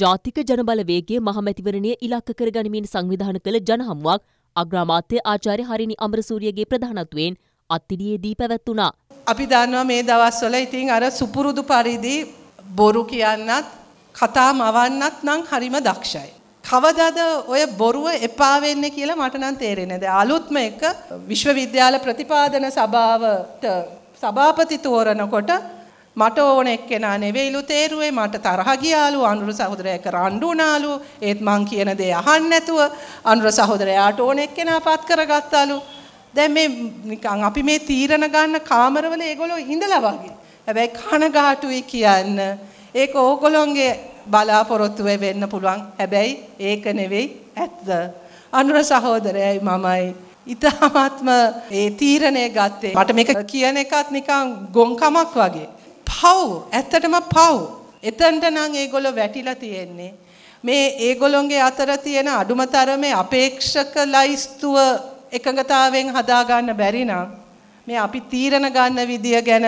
ජාතික ජනබලවේගේ මහමැතිවරණය ඉලක්ක කරගනිමින් සංවිධාන කළ ජනහමුවක් අග්‍රාමාත්‍ය ආචාර්ය හරිනි අමරසූරියගේ ප්‍රධානත්වයෙන් අත්තිඩියේදී පැවැත්වුණා. අපි දන්නවා මේ දවස්වල ඉතින් අර සුපුරුදු පරිදි බොරු කියන්නත් කතා මවන්නත් නම් හරිම දක්ෂයි. කවදද ඔය බොරුව එපා වෙන්න කියලා මට නම් තේරෙන්නේ නැහැ. අලුත්ම එක විශ්වවිද්‍යාල ප්‍රතිපාදන සභාවට සභාපති තෝරනකොට මට ඕන එක්කෙනා නෙවෙයිලු තේරුවේ මට තරහ ගියාලු අනුර සහෝදරයා කරඬු වුණාලු ඒත් මං කියන දේ අහන්නේ නැතුව අනුර සහෝදරයාට ඕන එක්කෙනා පත් කරගත්තාලු දැන් මේ නිකන් අපි මේ තීරණ ගන්න කාමරවල ඒගොල්ලෝ ඉඳලා වගේ හැබැයි කනගාටුයි කියන්න ඒක ඕගොල්ලොන්ගේ බලාපොරොත්තු වෙන්න පුළුවන් හැබැයි ඒක නෙවෙයි ඇත්ත අනුර සහෝදරයයි මමයි ඉතාමත්ම ඒ තීරණය ගත්තේ මට මේක කියන එකත් නිකන් ගොංකමක් වගේ පව් ඇත්තටම පව්. එතනට නම් ඒගොල්ලෝ වැටිලා තියෙන්නේ. මේ ඒගොල්ලොන්ගේ අතර තියෙන අඩුම තරමේ අපේක්ෂක ලයිස්තුව එකඟතාවයෙන් හදා ගන්න බැරි නම් මේ අපි තීරණ ගන්න විදිය ගැන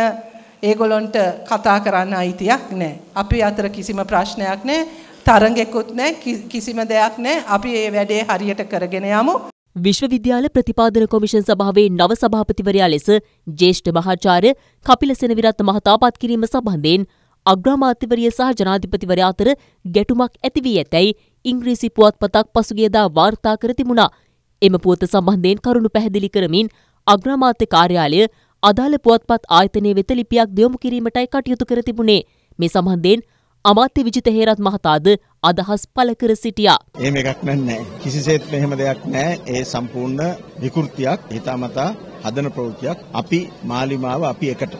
ඒගොල්ලොන්ට කතා කරන්න අයිතියක් නැහැ. අපි අතර කිසිම ප්‍රශ්නයක් නැහැ. තරඟෙකුත් නැහැ. කිසිම දෙයක් නැහැ. අපි මේ වැඩේ හරියට කරගෙන යමු. විශ්වවිද්‍යාල ප්‍රතිපාදන කොමිෂන් සභාවේ නව සභාපතිවරයා ලෙස ජේෂ්ඨ මහාචාර්ය කපිල සෙනවිරත් මහතා පත් කිරීම සම්බන්ධයෙන් අග්‍රාමාත්‍යවරිය සහ ජනාධිපතිවරයා අතර ගැටුමක් ඇති වී ඇතැයි ඉංග්‍රීසි පුවත්පතක් පසුගියදා වාර්තා කර තිබුණා. එම පුවත සම්බන්ධයෙන් කරුණු පැහැදිලි කරමින් අග්‍රාමාත්‍ය කාර්යාලය අදාළ පුවත්පත් ආයතනය වෙත ලිපියක් දියොමු කිරීමටයි කටයුතු කර තිබුණේ. මේ සම්බන්ධයෙන් අමාත්‍ය විජිත හේරත් මහතාද අදහස් පළ කර සිටියා. එහෙම එකක් නැහැ. කිසිසේත් මෙහෙම දෙයක් නැහැ. ඒ සම්පූර්ණ විකෘතියක්, හිතාමතා හදන ප්‍රවෘත්තියක්. අපි මාලිමාව අපි එකට.